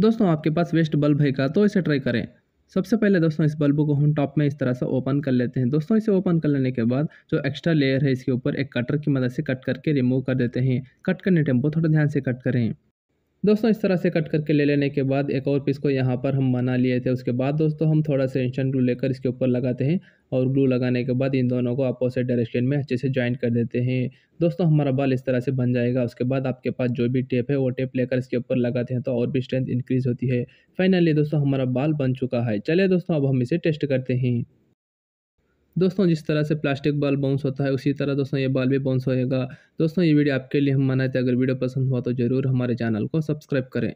दोस्तों आपके पास waste bulb है का तो इसे ट्राई करें सबसे पहले दोस्तों इस बल्ब को हम टॉप में इस तरह से ओपन कर लेते हैं दोस्तों इसे ओपन कर लेने के बाद जो एक्स्ट्रा लेयर है इसके ऊपर एक कटर की मदद से कट करके रिमूव कर देते हैं कट करने टेम्पो थोड़ा ध्यान से कट करें दोस्तों इस तरह से कट करके ले लेने के बाद एक और पीस को यहाँ पर हम बना लिए थे उसके बाद दोस्तों हम थोड़ा सा इंस्टेंट ग्लू लेकर इसके ऊपर लगाते हैं और ग्लू लगाने के बाद इन दोनों को अपोजिट डायरेक्शन में अच्छे से ज्वाइंट कर देते हैं दोस्तों हमारा बाल इस तरह से बन जाएगा उसके बाद आपके पास जो भी टेप है वो टेप लेकर इसके ऊपर लगाते हैं तो और भी स्ट्रेंथ इंक्रीज़ होती है फाइनली दोस्तों हमारा बाल बन चुका है चलिए दोस्तों अब हम इसे टेस्ट करते हैं दोस्तों जिस तरह से प्लास्टिक बॉल बाउंस होता है उसी तरह दोस्तों ये बॉल भी बाउंस होएगा दोस्तों ये वीडियो आपके लिए हम मनाते अगर वीडियो पसंद हुआ तो ज़रूर हमारे चैनल को सब्सक्राइब करें